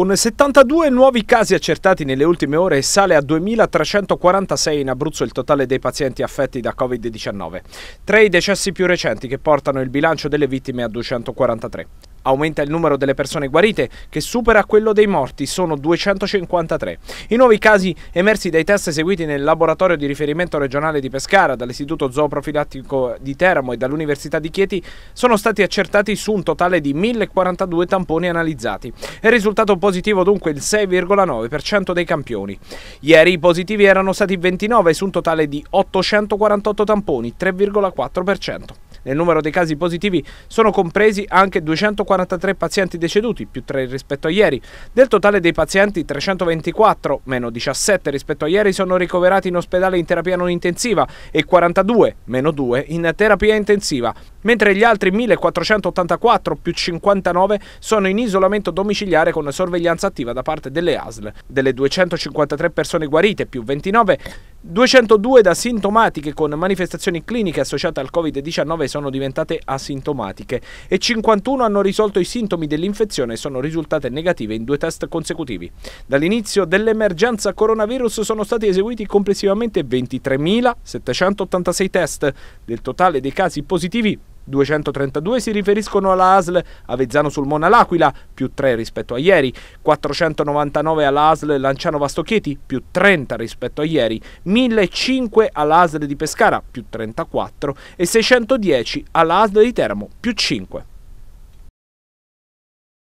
Con 72 nuovi casi accertati nelle ultime ore sale a 2.346 in Abruzzo il totale dei pazienti affetti da Covid-19. Tre i decessi più recenti che portano il bilancio delle vittime a 243. Aumenta il numero delle persone guarite, che supera quello dei morti, sono 253. I nuovi casi emersi dai test eseguiti nel laboratorio di riferimento regionale di Pescara, dall'Istituto Zooprofilattico di Teramo e dall'Università di Chieti sono stati accertati su un totale di 1042 tamponi analizzati. È risultato positivo dunque il 6,9% dei campioni. Ieri i positivi erano stati 29 su un totale di 848 tamponi, 3,4%. Nel numero dei casi positivi sono compresi anche 243 pazienti deceduti, più 3 rispetto a ieri. Del totale dei pazienti 324, meno 17 rispetto a ieri, sono ricoverati in ospedale in terapia non intensiva e 42, meno 2, in terapia intensiva, mentre gli altri 1484 più 59 sono in isolamento domiciliare con sorveglianza attiva da parte delle ASL. Delle 253 persone guarite più 29 202 da sintomatiche con manifestazioni cliniche associate al Covid-19 sono diventate asintomatiche e 51 hanno risolto i sintomi dell'infezione e sono risultate negative in due test consecutivi. Dall'inizio dell'emergenza coronavirus sono stati eseguiti complessivamente 23.786 test. Del totale dei casi positivi 232 si riferiscono alla ASL Avezzano sul Sulmona L'Aquila, più 3 rispetto a ieri, 499 alla ASL Lanciano Vastochieti, più 30 rispetto a ieri, 1005 ASL di Pescara, più 34 e 610 alla ASL di Teramo, più 5.